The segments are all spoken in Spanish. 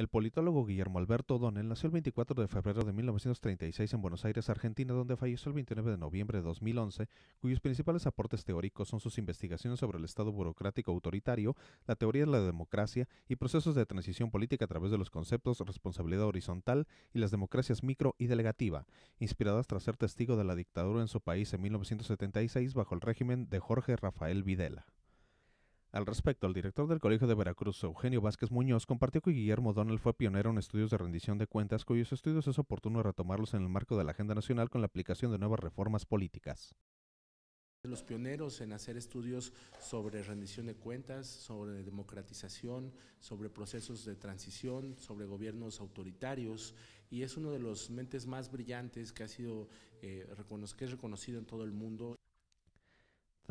El politólogo Guillermo Alberto O'Donnell nació el 24 de febrero de 1936 en Buenos Aires, Argentina, donde falleció el 29 de noviembre de 2011, cuyos principales aportes teóricos son sus investigaciones sobre el Estado burocrático autoritario, la teoría de la democracia y procesos de transición política a través de los conceptos responsabilidad horizontal y las democracias micro y delegativa, inspiradas tras ser testigo de la dictadura en su país en 1976 bajo el régimen de Jorge Rafael Videla. Al respecto, el director del Colegio de Veracruz, Eugenio Vázquez Muñoz, compartió que Guillermo Donnell fue pionero en estudios de rendición de cuentas, cuyos estudios es oportuno retomarlos en el marco de la agenda nacional con la aplicación de nuevas reformas políticas. Los pioneros en hacer estudios sobre rendición de cuentas, sobre democratización, sobre procesos de transición, sobre gobiernos autoritarios, y es uno de los mentes más brillantes que ha sido eh, que es reconocido en todo el mundo.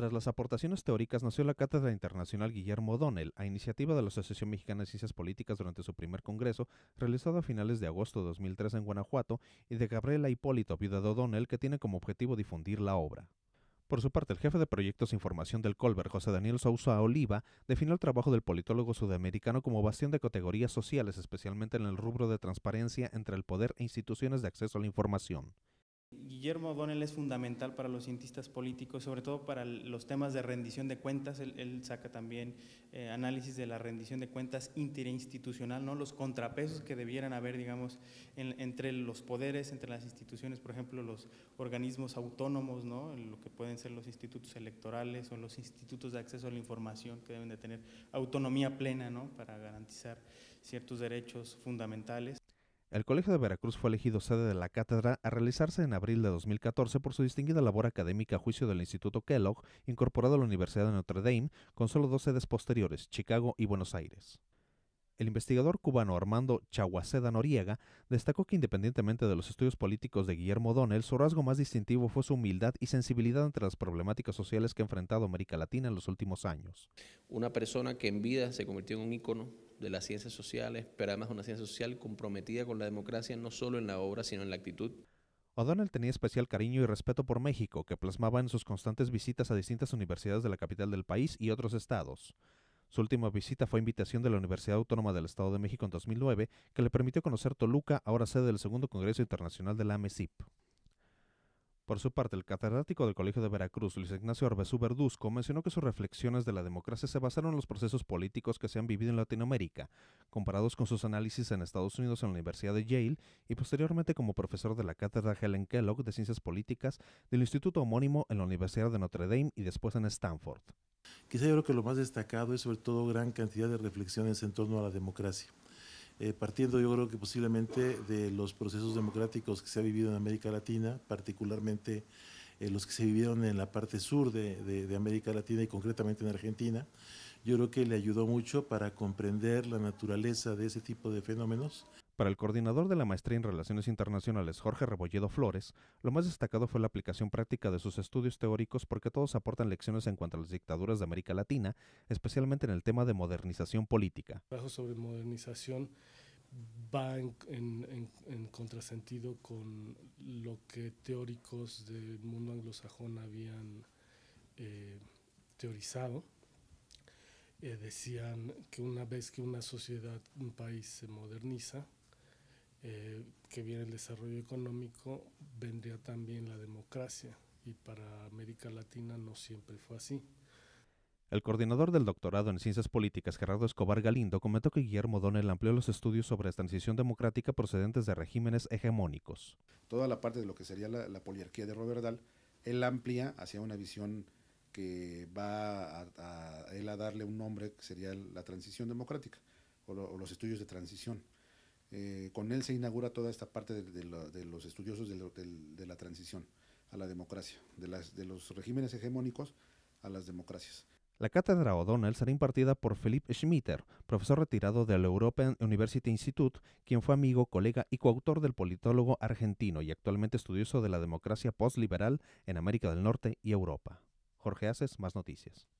Tras las aportaciones teóricas nació la Cátedra Internacional Guillermo Donnell, a iniciativa de la Asociación Mexicana de Ciencias Políticas durante su primer congreso, realizado a finales de agosto de 2003 en Guanajuato, y de Gabriela Hipólito, viuda de O'Donnell, que tiene como objetivo difundir la obra. Por su parte, el jefe de proyectos de información del Colbert, José Daniel Sousa Oliva, definió el trabajo del politólogo sudamericano como bastión de categorías sociales, especialmente en el rubro de transparencia entre el poder e instituciones de acceso a la información. Guillermo O'Donnell es fundamental para los cientistas políticos, sobre todo para los temas de rendición de cuentas. Él, saca también eh, análisis de la rendición de cuentas interinstitucional, ¿no? los contrapesos que debieran haber, digamos, entre los poderes, entre las instituciones, por ejemplo, los organismos autónomos, ¿no? lo que pueden ser los institutos electorales o los institutos de acceso a la información, que deben de tener autonomía plena ¿no? para garantizar ciertos derechos fundamentales. El Colegio de Veracruz fue elegido sede de la cátedra a realizarse en abril de 2014 por su distinguida labor académica a juicio del Instituto Kellogg, incorporado a la Universidad de Notre Dame, con solo dos sedes posteriores, Chicago y Buenos Aires. El investigador cubano Armando Chaguaceda Noriega destacó que independientemente de los estudios políticos de Guillermo O'Donnell, su rasgo más distintivo fue su humildad y sensibilidad ante las problemáticas sociales que ha enfrentado América Latina en los últimos años. Una persona que en vida se convirtió en un ícono de las ciencias sociales, pero además una ciencia social comprometida con la democracia no solo en la obra, sino en la actitud. O'Donnell tenía especial cariño y respeto por México, que plasmaba en sus constantes visitas a distintas universidades de la capital del país y otros estados. Su última visita fue invitación de la Universidad Autónoma del Estado de México en 2009, que le permitió conocer Toluca, ahora sede del Segundo Congreso Internacional de la MESIP. Por su parte, el catedrático del Colegio de Veracruz, Luis Ignacio Orbezu Verdusco, mencionó que sus reflexiones de la democracia se basaron en los procesos políticos que se han vivido en Latinoamérica, comparados con sus análisis en Estados Unidos en la Universidad de Yale y posteriormente como profesor de la cátedra Helen Kellogg de Ciencias Políticas del Instituto homónimo en la Universidad de Notre Dame y después en Stanford. Quizá yo creo que lo más destacado es sobre todo gran cantidad de reflexiones en torno a la democracia. Eh, partiendo yo creo que posiblemente de los procesos democráticos que se ha vivido en América Latina, particularmente eh, los que se vivieron en la parte sur de América Latina y concretamente en Argentina, yo creo que le ayudó mucho para comprender la naturaleza de ese tipo de fenómenos para el coordinador de la maestría en Relaciones Internacionales, Jorge Rebolledo Flores, lo más destacado fue la aplicación práctica de sus estudios teóricos porque todos aportan lecciones en cuanto a las dictaduras de América Latina, especialmente en el tema de modernización política. El trabajo sobre modernización va en, contrasentido con lo que teóricos del mundo anglosajón habían eh, teorizado. Eh, decían que una vez que una sociedad, un país se moderniza, eh, que viene el desarrollo económico, vendría también la democracia. Y para América Latina no siempre fue así. El coordinador del doctorado en Ciencias Políticas, Gerardo Escobar Galindo, comentó que Guillermo Donel amplió los estudios sobre transición democrática procedentes de regímenes hegemónicos. Toda la parte de lo que sería la, poliarquía de Robert Dahl, él amplía hacia una visión que va a, él a darle un nombre que sería la transición democrática o los estudios de transición. Eh, con él se inaugura toda esta parte de, los estudiosos de, la transición a la democracia, de, los regímenes hegemónicos a las democracias. La cátedra O'Donnell será impartida por Philip Schmitter, profesor retirado del European University Institute, quien fue amigo, colega y coautor del politólogo argentino y actualmente estudioso de la democracia postliberal en América del Norte y Europa. Jorge Aces, más noticias.